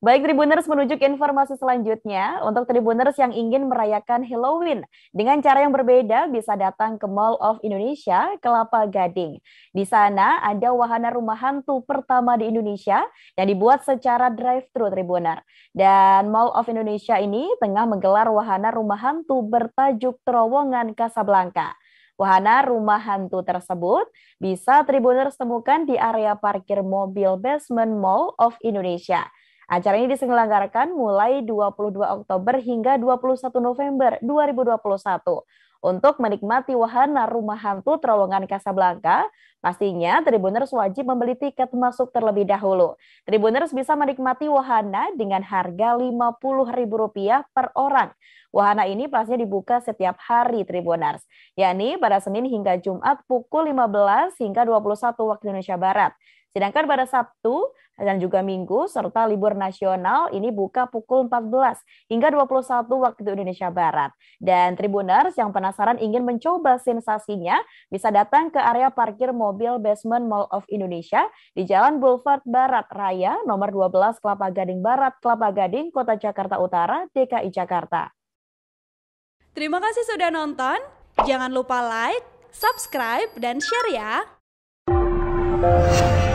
Baik Tribuners menuju ke informasi selanjutnya. Untuk Tribuners yang ingin merayakan Halloween dengan cara yang berbeda bisa datang ke Mall of Indonesia, Kelapa Gading. Di sana ada wahana rumah hantu pertama di Indonesia yang dibuat secara drive-thru Tribuner. Dan Mall of Indonesia ini tengah menggelar wahana rumah hantu bertajuk Terowongan Casablanca. Wahana rumah hantu tersebut bisa Tribuners temukan di area parkir mobil basement Mall of Indonesia. Acara ini diselenggarakan mulai 22 Oktober hingga 21 November 2021. Untuk menikmati wahana rumah hantu terowongan Kasablanka, pastinya Tribuners wajib membeli tiket masuk terlebih dahulu. Tribuners bisa menikmati wahana dengan harga Rp50.000 per orang. Wahana ini pastinya dibuka setiap hari Tribuners, yakni pada Senin hingga Jumat pukul 15 hingga 21 waktu Indonesia Barat. Sedangkan pada Sabtu, dan juga Minggu serta libur nasional ini buka pukul 14 hingga 21 waktu Indonesia Barat. Dan Tribuners yang penasaran ingin mencoba sensasinya bisa datang ke area parkir mobil Basement Mall of Indonesia di Jalan Boulevard Barat Raya nomor 12 Kelapa Gading Barat, Kelapa Gading, Kota Jakarta Utara, DKI Jakarta. Terima kasih sudah nonton. Jangan lupa like, subscribe, dan share ya.